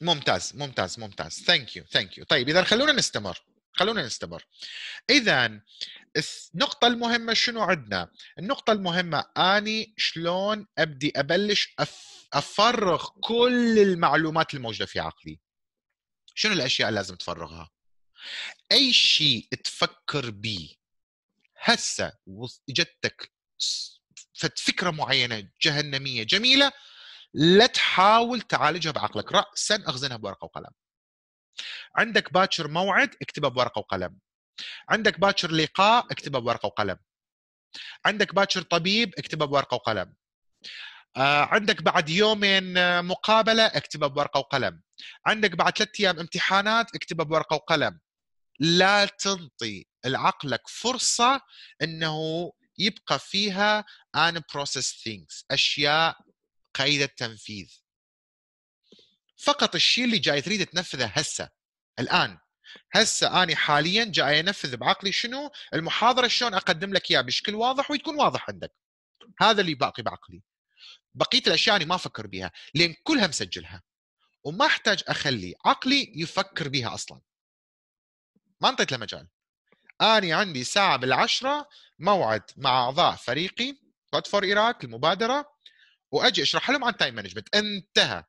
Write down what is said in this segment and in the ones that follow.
ممتاز ممتاز ممتاز ثانك يو ثانك يو طيب اذا خلونا نستمر خلونا نستمر اذا النقطة المهمة شنو عندنا؟ النقطة المهمة اني شلون ابدي ابلش افرغ كل المعلومات الموجودة في عقلي. شنو الاشياء اللي لازم تفرغها؟ اي شيء تفكر به هسه اجتك فكرة معينة جهنمية جميلة لا تحاول تعالجها بعقلك راسا اخزنها بورقه وقلم عندك باكر موعد اكتبه بورقه وقلم عندك باكر لقاء اكتبه بورقه وقلم عندك باكر طبيب اكتبه بورقه وقلم آه، عندك بعد يومين مقابله اكتبها بورقه وقلم عندك بعد ثلاث ايام امتحانات اكتبها بورقه وقلم لا تنطي لعقلك فرصه انه يبقى فيها ان بروسيس ثينكس اشياء قيد التنفيذ فقط الشيء اللي جاي تريد تنفذه هسه الان هسه اني حاليا جاي انفذ بعقلي شنو المحاضره شلون اقدم لك اياها بشكل واضح وتكون واضح عندك هذا اللي باقي بعقلي بقيه الاشياء انا ما افكر بها لان كلها مسجلها وما احتاج اخلي عقلي يفكر بها اصلا ما انطيت له مجال اني عندي ساعه بالعشره موعد مع اعضاء فريقي فور ايراك المبادره واجي اشرح لهم عن تايم مانجمنت انتهى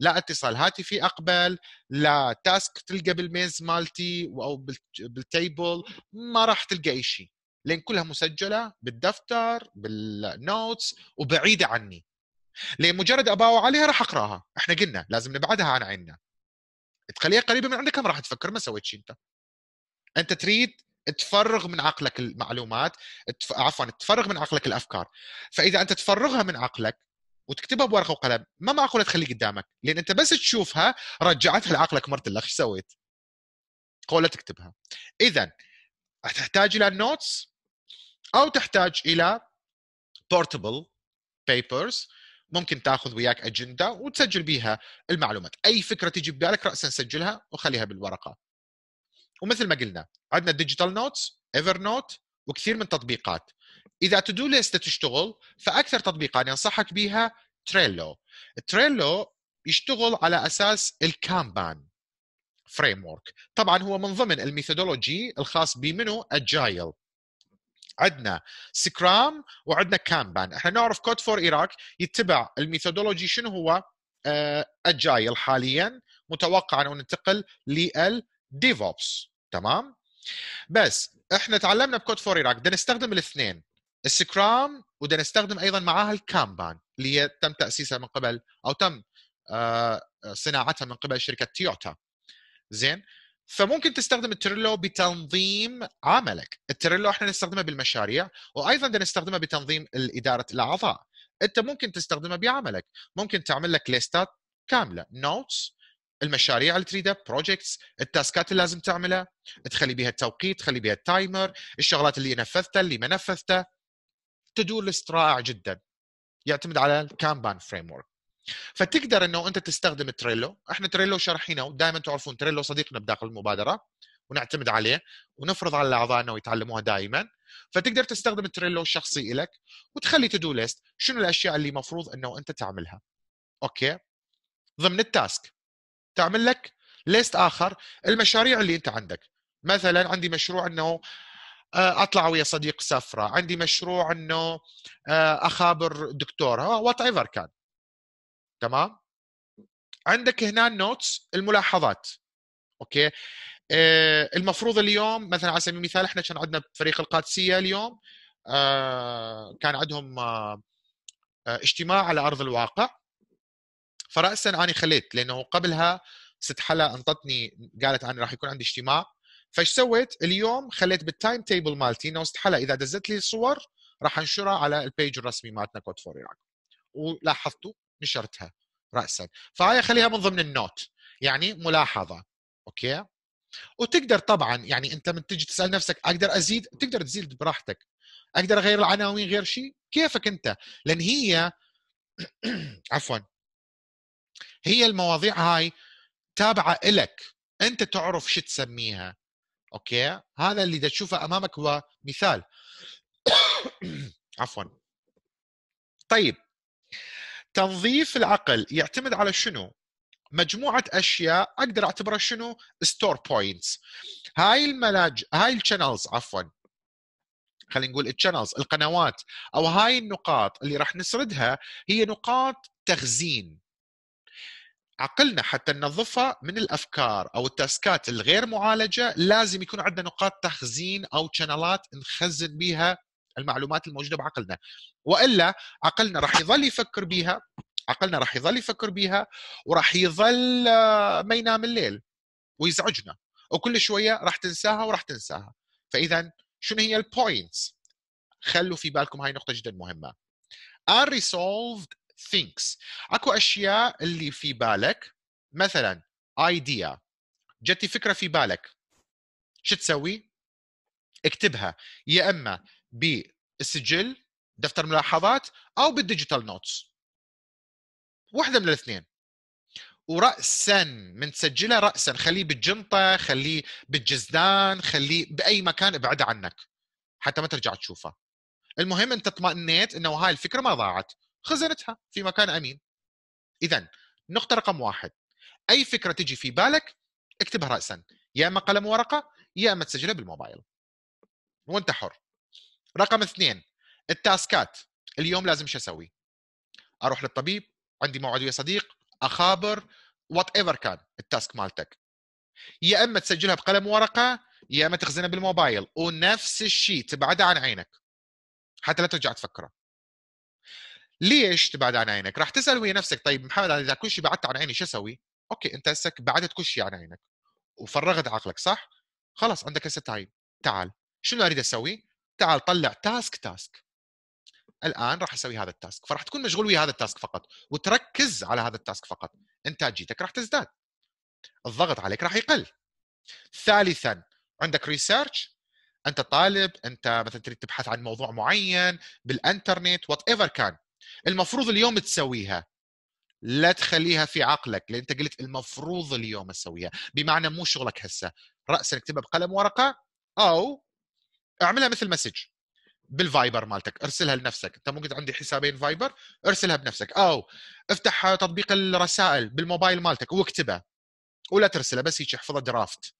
لا اتصال هاتفي اقبل لا تاسك تلقى بالميز مالتي او بالتيبل ما راح تلقى اي شيء لان كلها مسجله بالدفتر بالنوتس وبعيده عني لان مجرد اباوع عليها راح اقراها احنا قلنا لازم نبعدها عن عيننا تخليها قريبه من عندك ما راح تفكر ما سويت شيء انت انت تريد تفرغ من عقلك المعلومات عفوا تفرغ من عقلك الافكار فاذا انت تفرغها من عقلك وتكتبها بورقه وقلم ما معقوله تخليه قدامك لان انت بس تشوفها رجعتها لعقلك مره الاخ ايش سويت؟ قولة تكتبها اذا تحتاج الى نوتس او تحتاج الى بورتبل بيبرز ممكن تاخذ وياك اجنده وتسجل بيها المعلومات اي فكره تجي ببالك راسا سجلها وخليها بالورقه ومثل ما قلنا عندنا ديجيتال نوتس ايفر نوت وكثير من تطبيقات اذا تو دو ليست تشتغل فاكثر تطبيق انا انصحك بها تريلو تريلو يشتغل على اساس الكامبان فريم ورك طبعا هو من ضمن الميثودولوجي الخاص بمنو اجايل عندنا سكرام وعندنا كامبان احنا نعرف كود فور ايراك يتبع الميثودولوجي شنو هو اجايل آه، حاليا متوقع انه ننتقل للديفوبس تمام بس احنا تعلمنا بكود فور ايراك بدنا نستخدم الاثنين السكرام وده نستخدم ايضا معاها الكامبان اللي هي تم تاسيسها من قبل او تم آه، صناعتها من قبل شركه تويوتا زين فممكن تستخدم التريلو بتنظيم عملك التريلو احنا نستخدمه بالمشاريع وايضا بدنا نستخدمه بتنظيم اداره الاعضاء انت ممكن تستخدمه بعملك ممكن تعمل لك ليستات كامله نوتس المشاريع اللي تريدها بروجكتس التاسكات اللي لازم تعملها تخلي بها التوقيت تخلي بها التايمر الشغلات اللي نفذتها اللي ما نفذتها تو ليست رائع جدا يعتمد على الكامبان فريم ورك فتقدر انه انت تستخدم تريلو احنا تريلو شرحينه ودائما تعرفون تريلو صديقنا بداخل المبادره ونعتمد عليه ونفرض على الاعضاء انه يتعلموها دائما فتقدر تستخدم التريلو الشخصي لك وتخلي تو ليست شنو الاشياء اللي مفروض انه انت تعملها اوكي ضمن التاسك تعمل لك ليست اخر المشاريع اللي انت عندك مثلا عندي مشروع انه آه، اطلع ويا صديق سفره عندي مشروع انه آه، اخابر دكتوره وات ايفر كان تمام عندك هنا النوتس الملاحظات اوكي آه، المفروض اليوم مثلا على سبيل المثال احنا كان عندنا فريق القادسيه اليوم كان عندهم اجتماع على ارض الواقع فراسا انا خليت لانه قبلها ست حلا انطتني قالت انا راح يكون عندي اجتماع فايش سويت اليوم خليت بالتايم تيبل مالتي نوست حلا اذا دزت لي صور راح انشرها على البيج الرسمي مالتنا كود فور عراق ولاحظتوا نشرتها راسا فهاي خليها من ضمن النوت يعني ملاحظه اوكي وتقدر طبعا يعني انت من تجي تسال نفسك اقدر ازيد تقدر تزيد براحتك اقدر اغير العناوين غير شيء كيفك انت لان هي عفوا هي المواضيع هاي تابعه الك انت تعرف شو تسميها اوكي هذا اللي تشوفه امامك هو مثال عفوا طيب تنظيف العقل يعتمد على شنو مجموعه اشياء اقدر اعتبرها شنو ستور بوينتس هاي الملاج هاي الشانلز عفوا خلينا نقول الشانلز القنوات او هاي النقاط اللي راح نسردها هي نقاط تخزين عقلنا حتى ننظفها من الافكار او التاسكات الغير معالجه لازم يكون عندنا نقاط تخزين او شانلات نخزن بها المعلومات الموجوده بعقلنا والا عقلنا راح يظل يفكر بها عقلنا راح يظل يفكر بها وراح يظل آه، ما ينام الليل ويزعجنا وكل شويه راح تنساها وراح تنساها فاذا شنو هي البوينتس خلوا في بالكم هاي نقطه جدا مهمه unresolved thinks اكو اشياء اللي في بالك مثلا idea جتي فكره في بالك شو تسوي؟ اكتبها يا اما بالسجل دفتر ملاحظات او بالديجيتال نوتس واحده من الاثنين وراسا من تسجلها راسا خليه بالجنطه خليه بالجزدان خليه باي مكان ابعده عنك حتى ما ترجع تشوفه المهم انت اطمئنيت انه هاي الفكره ما ضاعت خزنتها في مكان امين اذا نقطه رقم واحد اي فكره تجي في بالك اكتبها راسا يا اما قلم ورقه يا اما تسجلها بالموبايل وانت حر رقم اثنين التاسكات اليوم لازم شو اسوي اروح للطبيب عندي موعد ويا صديق اخابر وات ايفر كان التاسك مالتك يا اما تسجلها بقلم ورقه يا اما تخزنها بالموبايل ونفس الشيء تبعدها عن عينك حتى لا ترجع تفكره ليش تبعد عن عينك؟ راح تسال ويا نفسك طيب محمد اذا كل شيء بعدت عن عيني شو اسوي؟ اوكي انت هسه بعدت كل شيء عن عينك وفرغت عقلك صح؟ خلاص عندك هسه تايم تعال شنو اريد اسوي؟ تعال طلع تاسك تاسك الان راح اسوي هذا التاسك فراح تكون مشغول ويا هذا التاسك فقط وتركز على هذا التاسك فقط انتاجيتك راح تزداد الضغط عليك راح يقل ثالثا عندك ريسيرش انت طالب انت مثلا تريد تبحث عن موضوع معين بالانترنت وات ايفر كان المفروض اليوم تسويها لا تخليها في عقلك لان انت قلت المفروض اليوم اسويها بمعنى مو شغلك هسه راسا اكتبها بقلم ورقه او اعملها مثل مسج بالفايبر مالتك ارسلها لنفسك انت ممكن عندي حسابين فايبر ارسلها بنفسك او افتح تطبيق الرسائل بالموبايل مالتك واكتبها ولا ترسلها بس هيك احفظها درافت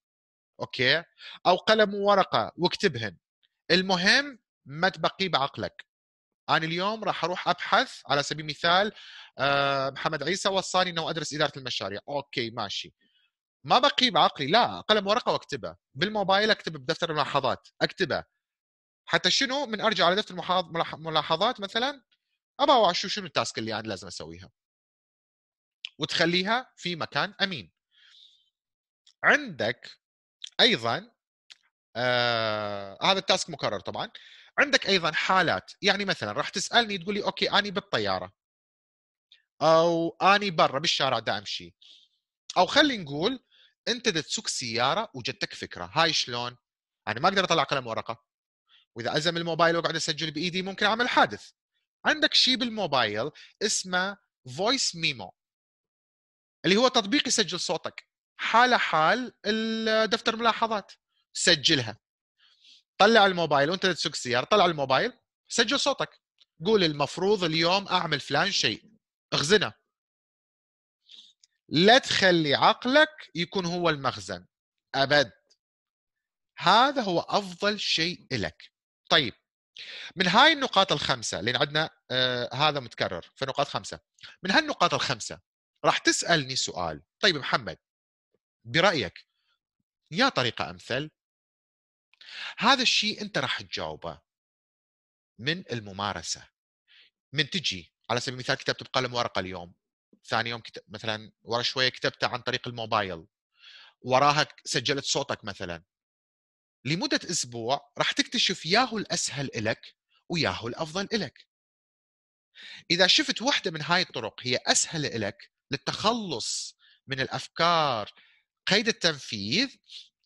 اوكي او قلم وورقه واكتبهن المهم ما تبقي بعقلك انا اليوم راح اروح ابحث على سبيل المثال آه، محمد عيسى وصاني انه ادرس اداره المشاريع اوكي ماشي ما بقي بعقلي لا قلم ورقه واكتبها بالموبايل اكتب بدفتر الملاحظات اكتبها حتى شنو من ارجع على دفتر الملاحظات مثلا ابى اشوف شنو التاسك اللي انا لازم اسويها وتخليها في مكان امين عندك ايضا آه هذا التاسك مكرر طبعا عندك ايضا حالات يعني مثلا راح تسالني تقول لي اوكي اني بالطياره او اني برا بالشارع دا امشي او خلي نقول انت دا تسوق سياره وجدتك فكره هاي شلون انا ما اقدر اطلع قلم ورقه واذا ازم الموبايل واقعد اسجل بايدي ممكن اعمل حادث عندك شيء بالموبايل اسمه فويس ميمو اللي هو تطبيق يسجل صوتك حاله حال الدفتر ملاحظات سجلها طلع الموبايل وانت تسوق السياره طلع الموبايل سجل صوتك قول المفروض اليوم اعمل فلان شيء اخزنه لا تخلي عقلك يكون هو المخزن ابد هذا هو افضل شيء لك طيب من هاي النقاط الخمسه لان عندنا آه هذا متكرر في نقاط خمسه من هالنقاط الخمسه راح تسالني سؤال طيب محمد برايك يا طريقه امثل هذا الشيء انت راح تجاوبه من الممارسه من تجي على سبيل المثال كتبت بقلم ورقه اليوم ثاني يوم كتب مثلا ورا شويه كتبته عن طريق الموبايل وراها سجلت صوتك مثلا لمده اسبوع راح تكتشف ياهو الاسهل الك وياهو الافضل الك اذا شفت واحده من هاي الطرق هي اسهل الك للتخلص من الافكار قيد التنفيذ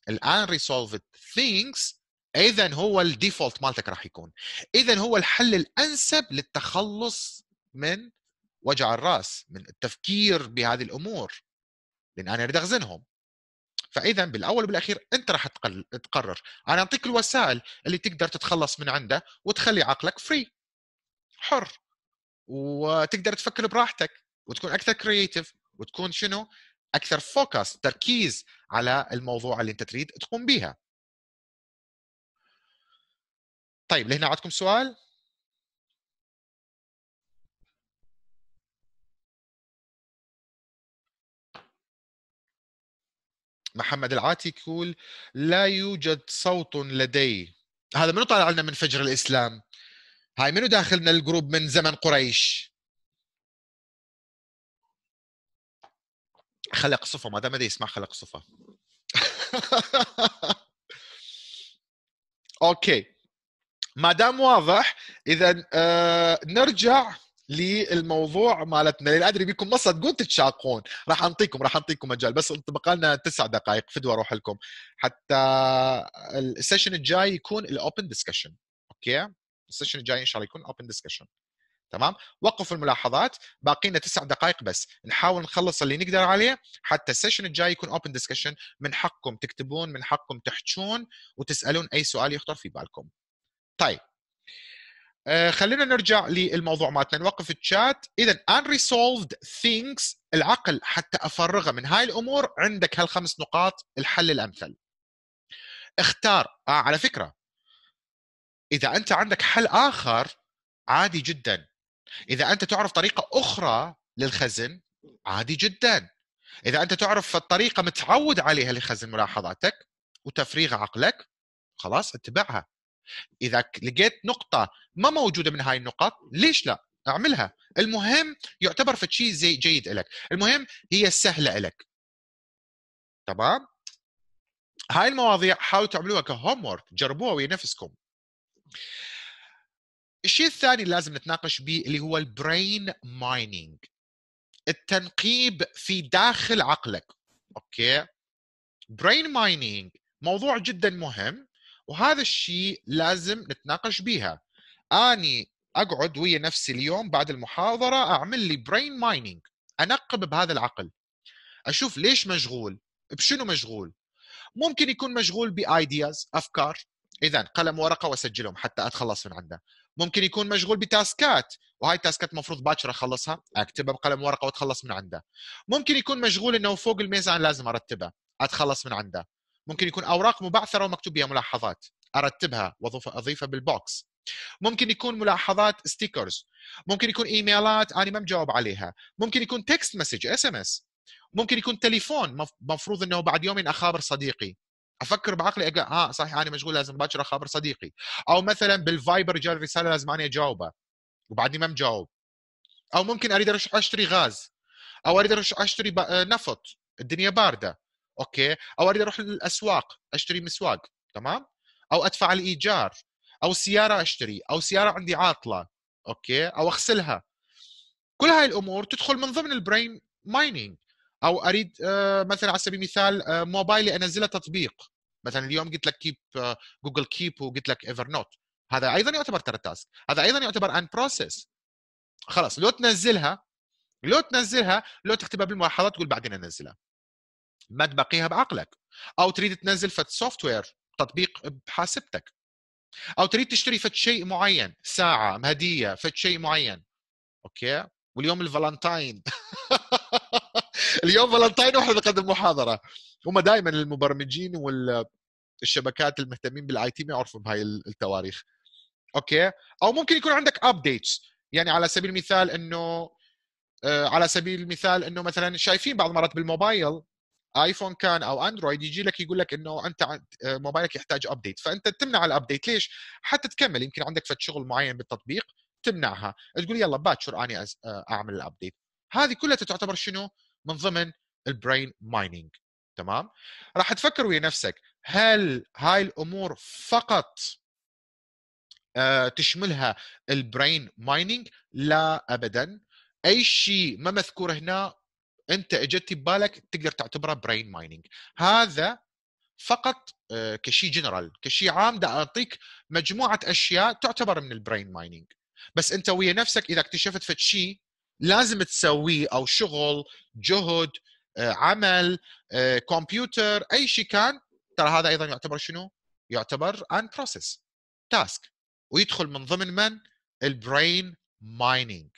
الان ريسولفد ثينكس اذا هو الديفولت مالتك راح يكون اذا هو الحل الانسب للتخلص من وجع الراس من التفكير بهذه الامور لان انا اريد اخزنهم فاذا بالاول وبالاخير انت راح تقرر انا اعطيك الوسائل اللي تقدر تتخلص من عنده وتخلي عقلك فري حر وتقدر تفكر براحتك وتكون اكثر كرييتيف وتكون شنو اكثر فوكس تركيز على الموضوع اللي انت تريد تقوم بها طيب لهنا عندكم سؤال محمد العاتي يقول لا يوجد صوت لدي هذا منو طالع لنا من فجر الاسلام هاي منو داخلنا الجروب من زمن قريش خلق صفه ما دام يسمع خلق صفه اوكي ما دام واضح اذا آه نرجع للموضوع مالتنا اللي ادري بيكم ما صدقون تتشاقون راح انطيكم راح انطيكم مجال بس بقى لنا تسع دقائق فدوى اروح لكم حتى السيشن الجاي يكون الاوبن ديسكشن اوكي السيشن الجاي ان شاء الله يكون اوبن ديسكشن تمام وقفوا الملاحظات باقي لنا تسع دقائق بس نحاول نخلص اللي نقدر عليه حتى السيشن الجاي يكون اوبن ديسكشن من حقكم تكتبون من حقكم تحجون وتسالون اي سؤال يخطر في بالكم طيب آه خلينا نرجع للموضوع مالتنا نوقف الشات اذا unresolved things العقل حتى افرغه من هاي الامور عندك هالخمس نقاط الحل الامثل اختار آه على فكره اذا انت عندك حل اخر عادي جدا اذا انت تعرف طريقه اخرى للخزن عادي جدا اذا انت تعرف الطريقه متعود عليها لخزن ملاحظاتك وتفريغ عقلك خلاص اتبعها اذا لقيت نقطه ما موجوده من هاي النقط ليش لا اعملها المهم يعتبر في شيء زي جيد لك المهم هي سهله لك تمام هاي المواضيع حاولوا تعملوها كهوم جربوها ويا نفسكم الشيء الثاني اللي لازم نتناقش به اللي هو البرين مايننج التنقيب في داخل عقلك اوكي برين مايننج موضوع جدا مهم وهذا الشيء لازم نتناقش بها اني اقعد ويا نفسي اليوم بعد المحاضره اعمل لي برين مايننج انقب بهذا العقل اشوف ليش مشغول بشنو مشغول ممكن يكون مشغول بايدياز افكار اذا قلم ورقه واسجلهم حتى اتخلص من عنده ممكن يكون مشغول بتاسكات وهاي التاسكات المفروض باكر اخلصها اكتبها بقلم ورقه واتخلص من عنده ممكن يكون مشغول انه فوق الميزه انا لازم ارتبها اتخلص من عنده ممكن يكون اوراق مبعثره ومكتوب بها ملاحظات ارتبها واضيفها بالبوكس ممكن يكون ملاحظات ستيكرز ممكن يكون ايميلات انا ما مجاوب عليها ممكن يكون تكست مسج اس ام اس ممكن يكون تليفون مفروض انه بعد يومين اخابر صديقي افكر بعقلي اقول ها آه، صحيح انا مشغول لازم باكر اخابر صديقي او مثلا بالفايبر جاء رساله لازم انا اجاوبه وبعدني ما مجاوب او ممكن اريد ارش اشتري غاز او اريد ارش اشتري آه، نفط الدنيا بارده اوكي او اريد اروح للاسواق اشتري مسواق تمام او ادفع الايجار او سياره اشتري او سياره عندي عاطله اوكي او اغسلها كل هاي الامور تدخل من ضمن البرين مايننج او اريد آه، مثلا على سبيل المثال آه، موبايلي انزله تطبيق مثلا اليوم قلت لك كيب جوجل كيب وقلت لك ايفر نوت هذا ايضا يعتبر ترى تاسك هذا ايضا يعتبر ان بروسيس خلاص لو تنزلها لو تنزلها لو تكتبها بالملاحظات تقول بعدين انزلها ما تبقيها بعقلك او تريد تنزل فت سوفت وير تطبيق بحاسبتك او تريد تشتري فت شيء معين ساعه هديه فت شيء معين اوكي واليوم الفالنتاين اليوم فالنتاين واحنا نقدم محاضره هم دائما المبرمجين والشبكات المهتمين بالاي تي يعرفوا بهاي التواريخ اوكي او ممكن يكون عندك ابديتس يعني على سبيل المثال انه آه، على سبيل المثال انه مثلا شايفين بعض مرات بالموبايل ايفون كان او اندرويد يجي لك يقول لك انه انت آه، موبايلك يحتاج ابديت فانت تمنع الابديت ليش؟ حتى تكمل يمكن عندك فد شغل معين بالتطبيق تمنعها تقول يلا باتشر اني آه، اعمل الابديت هذه كلها تعتبر شنو؟ من ضمن البرين مايننج تمام راح تفكر ويا نفسك هل هاي الامور فقط آه، تشملها البرين مايننج لا ابدا اي شيء ما مذكور هنا انت اجت ببالك تقدر تعتبره برين مايننج هذا فقط آه، كشيء جنرال كشيء عام دا اعطيك مجموعه اشياء تعتبر من البرين مايننج بس انت ويا نفسك اذا اكتشفت فد شيء لازم تسويه او شغل جهد آه، عمل آه، كمبيوتر اي شيء كان ترى هذا ايضا يعتبر شنو؟ يعتبر ان بروسيس تاسك ويدخل من ضمن من؟ البرين مايننج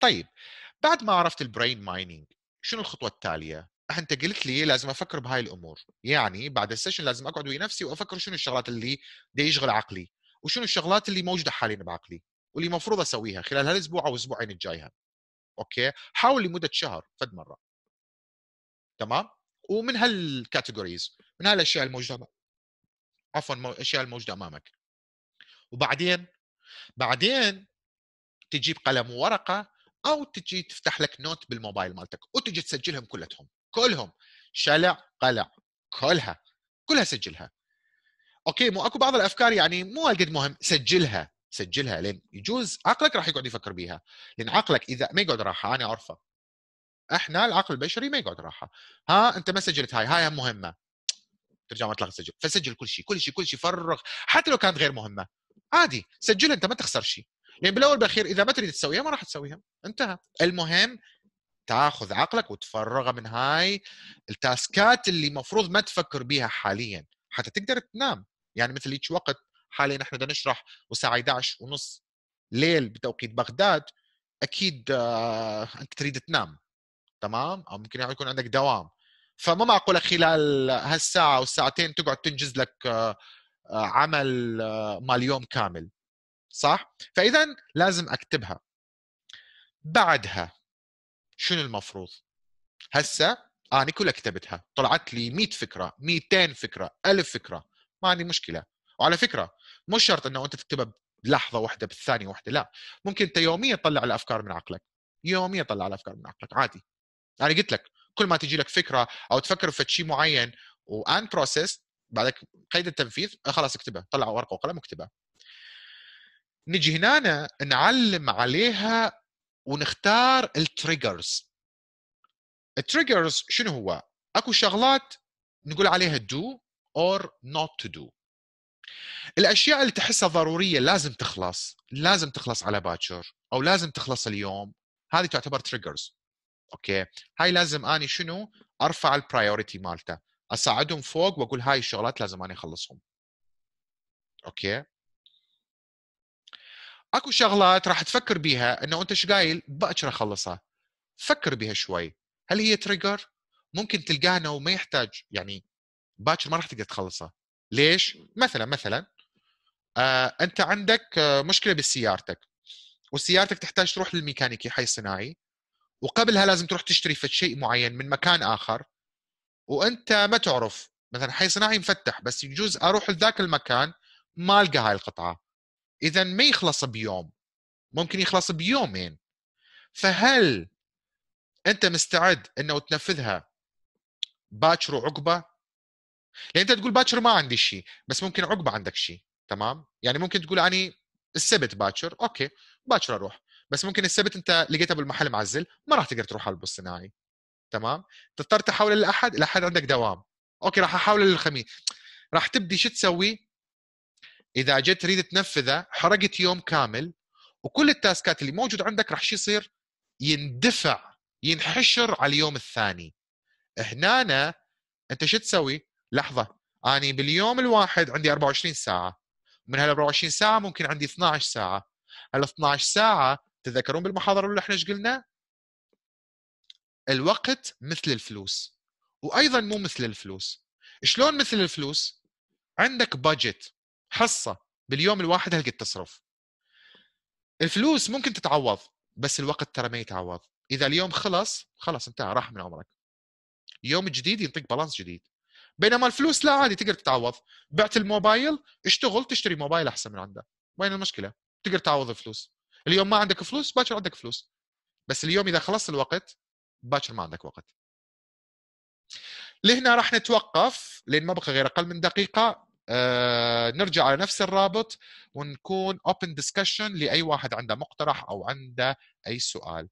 طيب بعد ما عرفت البرين مايننج شنو الخطوه التاليه؟ انت قلت لي لازم افكر بهاي الامور يعني بعد السيشن لازم اقعد ويا نفسي وافكر شنو الشغلات اللي دي يشغل عقلي وشنو الشغلات اللي موجوده حاليا بعقلي واللي المفروض اسويها خلال هالاسبوع او الاسبوعين الجايه اوكي حاول لمده شهر فد مره تمام ومن هالكاتيجوريز من هالاشياء الموجوده عفوا الاشياء الموجوده امامك وبعدين بعدين تجيب قلم وورقه او تجي تفتح لك نوت بالموبايل مالتك وتجي تسجلهم كلتهم كلهم شلع قلع كلها كلها سجلها اوكي مو اكو بعض الافكار يعني مو قد مهم سجلها سجلها لين يجوز عقلك راح يقعد يفكر بيها لان عقلك اذا ما يقعد راحه انا اعرفه احنا العقل البشري ما يقعد راحه ها انت ما سجلت هاي هاي مهمه ترجع ما تلاقي تسجل فسجل كل شيء كل شيء كل شيء فرغ حتى لو كانت غير مهمه عادي سجلها انت ما تخسر شيء لان بالاول بالاخير اذا ما تريد تسويها ما راح تسويها انتهى المهم تاخذ عقلك وتفرغه من هاي التاسكات اللي المفروض ما تفكر بيها حاليا حتى تقدر تنام يعني مثل هيك وقت حاليا نحن بدنا نشرح وساعة 11 ونص ليل بتوقيت بغداد اكيد آه، انت تريد تنام تمام او ممكن يعني يكون عندك دوام فما معقوله خلال هالساعه والساعتين تقعد تنجز لك آه، آه، عمل مال يوم كامل صح فاذا لازم اكتبها بعدها شنو المفروض هسه انا كلها كتبتها طلعت لي 100 فكره 200 فكره 1000 فكره ما عندي مشكله وعلى فكره مش شرط انه انت تكتبها بلحظه واحده بالثانيه واحده لا ممكن انت يوميا تطلع الافكار من عقلك يوميا تطلع الافكار من عقلك عادي انا يعني قلت لك كل ما تجي لك فكره او تفكر في شيء معين وان بروسيس بعدك قيد التنفيذ خلاص اكتبها طلع ورقه وقلم اكتبها نجي هنا نعلم عليها ونختار التريجرز التريجرز شنو هو اكو شغلات نقول عليها دو اور نوت تو دو الاشياء اللي تحسها ضروريه لازم تخلص لازم تخلص على باكر او لازم تخلص اليوم هذه تعتبر تريجرز اوكي هاي لازم اني شنو ارفع البرايورتي مالته اساعدهم فوق واقول هاي الشغلات لازم اني اخلصهم اوكي اكو شغلات راح تفكر بيها انه انت ايش قايل باكر اخلصها فكر بها شوي هل هي تريجر ممكن تلقاها انه ما يحتاج يعني باكر ما راح تقدر تخلصها ليش؟ مثلا مثلا آه انت عندك آه مشكله بسيارتك وسيارتك تحتاج تروح للميكانيكي حي صناعي وقبلها لازم تروح تشتري فد شيء معين من مكان اخر وانت ما تعرف مثلا حي صناعي مفتح بس يجوز اروح لذاك المكان ما القى هاي القطعه اذا ما يخلص بيوم ممكن يخلص بيومين فهل انت مستعد انه تنفذها باكر وعقبه لان انت تقول باكر ما عندي شيء بس ممكن عقبه عندك شيء تمام يعني ممكن تقول اني السبت باكر اوكي باكر اروح بس ممكن السبت انت لقيتها بالمحل معزل ما راح تقدر تروح على الصناعي تمام تضطر تحاول الاحد الاحد عندك دوام اوكي راح احاول الخميس راح تبدي شو تسوي اذا جيت تريد تنفذه حرقت يوم كامل وكل التاسكات اللي موجود عندك راح شو يصير يندفع ينحشر على اليوم الثاني هنا انت شو تسوي لحظه اني باليوم الواحد عندي 24 ساعه من هال 24 ساعه ممكن عندي 12 ساعه هال 12 ساعه تذكرون بالمحاضره اللي احنا ايش قلنا الوقت مثل الفلوس وايضا مو مثل الفلوس شلون مثل الفلوس عندك بادجت حصه باليوم الواحد هلقد تصرف الفلوس ممكن تتعوض بس الوقت ترى ما يتعوض اذا اليوم خلص خلص انتهى راح من عمرك يوم جديد ينطيك بالانس جديد بينما الفلوس لا عادي تقدر تتعوض بعت الموبايل اشتغل تشتري موبايل احسن من عنده وين المشكله تقدر تعوض الفلوس اليوم ما عندك فلوس باكر عندك فلوس بس اليوم اذا خلص الوقت باكر ما عندك وقت لهنا راح نتوقف لان ما بقى غير اقل من دقيقه آه نرجع على نفس الرابط ونكون open discussion لاي واحد عنده مقترح او عنده اي سؤال